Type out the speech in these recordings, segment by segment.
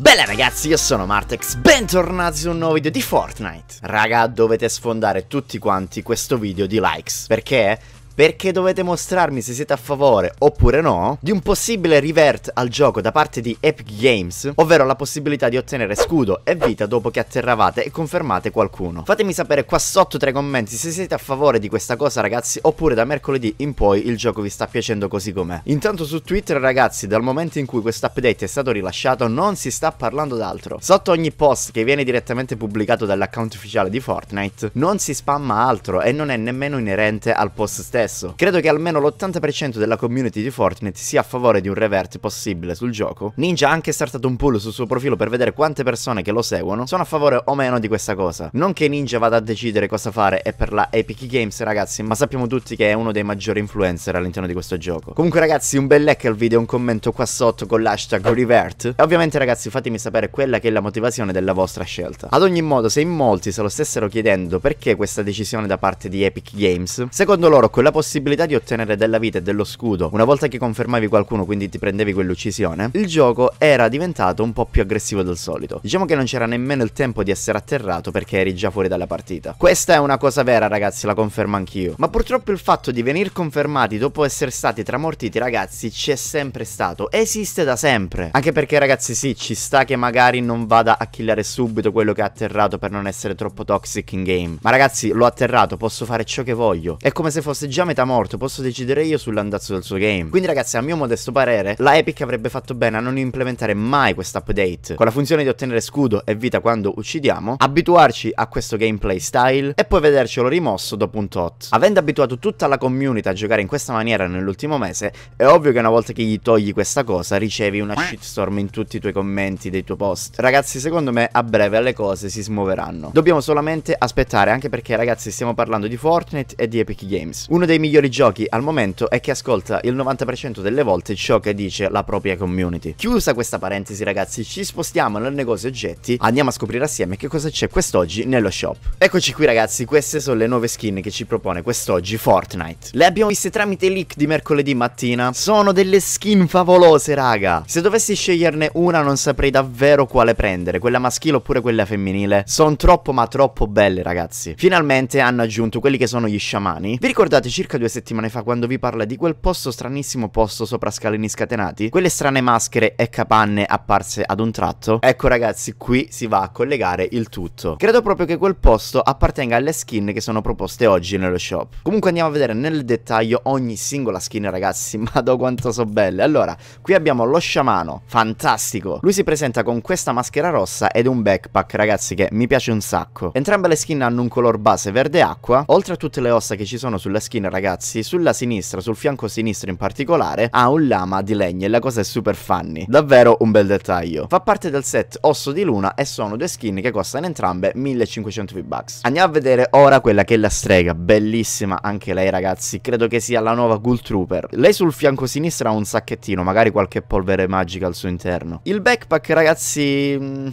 Bella ragazzi, io sono Martex, bentornati su un nuovo video di Fortnite Raga, dovete sfondare tutti quanti questo video di likes Perché perché dovete mostrarmi se siete a favore oppure no di un possibile revert al gioco da parte di Epic Games, ovvero la possibilità di ottenere scudo e vita dopo che atterravate e confermate qualcuno. Fatemi sapere qua sotto tra i commenti se siete a favore di questa cosa ragazzi oppure da mercoledì in poi il gioco vi sta piacendo così com'è. Intanto su Twitter ragazzi dal momento in cui questo update è stato rilasciato non si sta parlando d'altro. Sotto ogni post che viene direttamente pubblicato dall'account ufficiale di Fortnite non si spamma altro e non è nemmeno inerente al post stesso stesso. Credo che almeno l'80% della community di Fortnite sia a favore di un revert possibile sul gioco. Ninja ha anche startato un pull sul suo profilo per vedere quante persone che lo seguono sono a favore o meno di questa cosa. Non che Ninja vada a decidere cosa fare è per la Epic Games ragazzi, ma sappiamo tutti che è uno dei maggiori influencer all'interno di questo gioco. Comunque ragazzi, un bel like al video, e un commento qua sotto con l'hashtag revert e ovviamente ragazzi fatemi sapere quella che è la motivazione della vostra scelta. Ad ogni modo, se in molti se lo stessero chiedendo perché questa decisione da parte di Epic Games, secondo loro quella la possibilità di ottenere della vita e dello scudo una volta che confermavi qualcuno, quindi ti prendevi quell'uccisione, il gioco era diventato un po' più aggressivo del solito. Diciamo che non c'era nemmeno il tempo di essere atterrato perché eri già fuori dalla partita. Questa è una cosa vera, ragazzi, la confermo anch'io. Ma purtroppo il fatto di venir confermati dopo essere stati tramortiti, ragazzi, c'è sempre stato. Esiste da sempre. Anche perché, ragazzi, sì, ci sta che magari non vada a killare subito quello che ha atterrato per non essere troppo toxic in game. Ma ragazzi, l'ho atterrato, posso fare ciò che voglio. È come se fosse già già metà morto, posso decidere io sull'andazzo del suo game. Quindi ragazzi, a mio modesto parere, la Epic avrebbe fatto bene a non implementare mai questa update con la funzione di ottenere scudo e vita quando uccidiamo, abituarci a questo gameplay style e poi vedercelo rimosso dopo un tot. Avendo abituato tutta la community a giocare in questa maniera nell'ultimo mese, è ovvio che una volta che gli togli questa cosa ricevi una shitstorm in tutti i tuoi commenti dei tuoi post. Ragazzi, secondo me a breve le cose si smuoveranno. Dobbiamo solamente aspettare, anche perché ragazzi stiamo parlando di Fortnite e di Epic Games. Uno dei migliori giochi al momento è che ascolta il 90% delle volte ciò che dice la propria community. Chiusa questa parentesi ragazzi, ci spostiamo nel negozio oggetti, andiamo a scoprire assieme che cosa c'è quest'oggi nello shop. Eccoci qui ragazzi, queste sono le nuove skin che ci propone quest'oggi Fortnite. Le abbiamo viste tramite leak di mercoledì mattina, sono delle skin favolose raga. Se dovessi sceglierne una non saprei davvero quale prendere, quella maschile oppure quella femminile. Sono troppo ma troppo belle ragazzi. Finalmente hanno aggiunto quelli che sono gli sciamani. Vi ricordateci circa due settimane fa quando vi parla di quel posto stranissimo posto sopra scalini scatenati, quelle strane maschere e capanne apparse ad un tratto, ecco ragazzi qui si va a collegare il tutto. Credo proprio che quel posto appartenga alle skin che sono proposte oggi nello shop. Comunque andiamo a vedere nel dettaglio ogni singola skin ragazzi, ma do quanto so belle. Allora, qui abbiamo lo sciamano, fantastico. Lui si presenta con questa maschera rossa ed un backpack ragazzi che mi piace un sacco. Entrambe le skin hanno un color base verde acqua, oltre a tutte le ossa che ci sono sulla skin ragazzi, sulla sinistra, sul fianco sinistro in particolare, ha un lama di legno e la cosa è super funny. Davvero un bel dettaglio. Fa parte del set Osso di Luna e sono due skin che costano entrambe 1500 V-Bucks. Andiamo a vedere ora quella che è la strega, bellissima anche lei ragazzi, credo che sia la nuova Ghoul Trooper. Lei sul fianco sinistro ha un sacchettino, magari qualche polvere magica al suo interno. Il backpack ragazzi... Mm,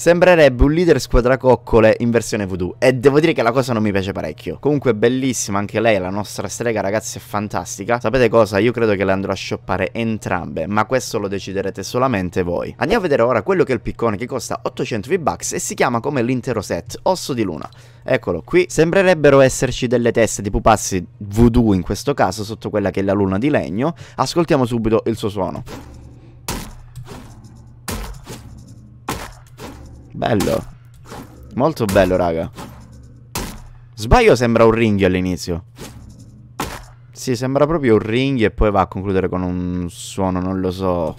Sembrerebbe un leader squadracoccole in versione voodoo e devo dire che la cosa non mi piace parecchio. Comunque bellissima anche lei, la nostra strega ragazzi è fantastica. Sapete cosa? Io credo che le andrò a shoppare entrambe, ma questo lo deciderete solamente voi. Andiamo a vedere ora quello che è il piccone che costa 800 V-Bucks e si chiama come l'intero set, Osso di Luna. Eccolo qui, sembrerebbero esserci delle teste di pupazzi voodoo in questo caso sotto quella che è la luna di legno. Ascoltiamo subito il suo suono. Bello. Molto bello, raga. Sbaglio sembra un ring all'inizio. Sì, sembra proprio un ring e poi va a concludere con un suono, non lo so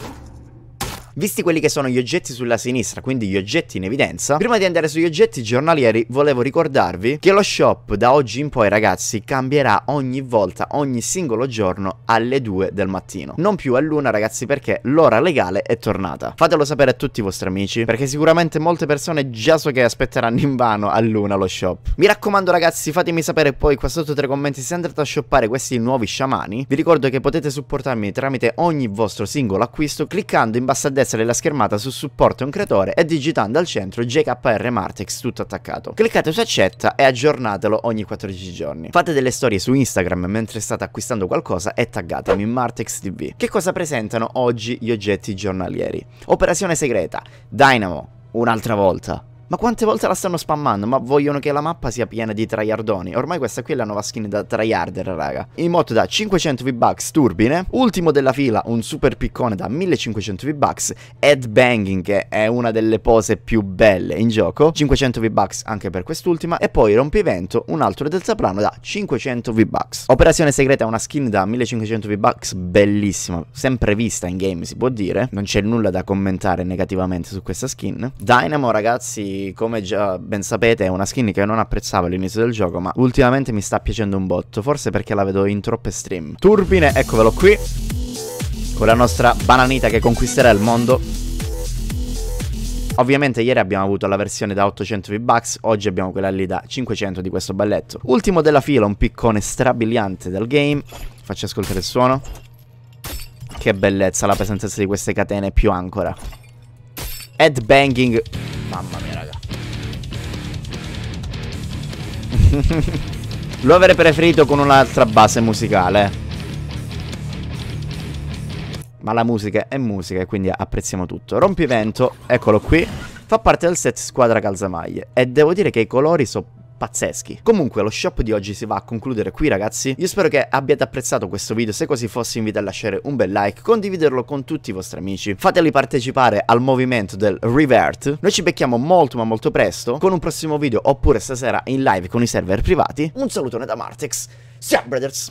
visti quelli che sono gli oggetti sulla sinistra, quindi gli oggetti in evidenza, prima di andare sugli oggetti giornalieri volevo ricordarvi che lo shop da oggi in poi ragazzi cambierà ogni volta, ogni singolo giorno alle 2 del mattino. Non più all'una ragazzi perché l'ora legale è tornata. Fatelo sapere a tutti i vostri amici perché sicuramente molte persone già so che aspetteranno in vano all'una lo shop. Mi raccomando ragazzi fatemi sapere poi qua sotto tra i commenti se andrete a shoppare questi nuovi sciamani. Vi ricordo che potete supportarmi tramite ogni vostro singolo acquisto cliccando in basso a destra destra della schermata su supporto un creatore e digitando al centro JKR Martex tutto attaccato. Cliccate su accetta e aggiornatelo ogni 14 giorni. Fate delle storie su Instagram mentre state acquistando qualcosa e taggatemi Martex TV. Che cosa presentano oggi gli oggetti giornalieri? Operazione segreta, Dynamo, un'altra volta. Ma quante volte la stanno spammando? Ma vogliono che la mappa sia piena di tryhardoni. Ormai questa qui è la nuova skin da tryharder, raga. In moto da 500 V-Bucks turbine, ultimo della fila un super piccone da 1500 V-Bucks, headbanging che è una delle pose più belle in gioco, 500 V-Bucks anche per quest'ultima e poi rompivento un altro del Soprano da 500 V-Bucks. Operazione segreta una skin da 1500 V-Bucks bellissima, sempre vista in game si può dire, non c'è nulla da commentare negativamente su questa skin. Dynamo ragazzi come già ben sapete, è una skin che non apprezzavo all'inizio del gioco, ma ultimamente mi sta piacendo un botto, forse perché la vedo in troppe stream. Turbine, eccovelo qui, con la nostra bananita che conquisterà il mondo. Ovviamente ieri abbiamo avuto la versione da 800 V-Bucks, oggi abbiamo quella lì da 500 di questo balletto. Ultimo della fila, un piccone strabiliante del game. Faccio ascoltare il suono. Che bellezza la presenza di queste catene più ancora. Headbanging. Mamma mia. Lo avrei preferito con un'altra base musicale. Ma la musica è musica e quindi apprezziamo tutto. Rompivento, eccolo qui. Fa parte del set squadra calzamaglie. E devo dire che i colori sono pazzeschi. Comunque lo shop di oggi si va a concludere qui ragazzi, io spero che abbiate apprezzato questo video, se così fosse invito a lasciare un bel like, condividerlo con tutti i vostri amici, fateli partecipare al movimento del revert, noi ci becchiamo molto ma molto presto con un prossimo video oppure stasera in live con i server privati, un salutone da Martex, ciao brothers!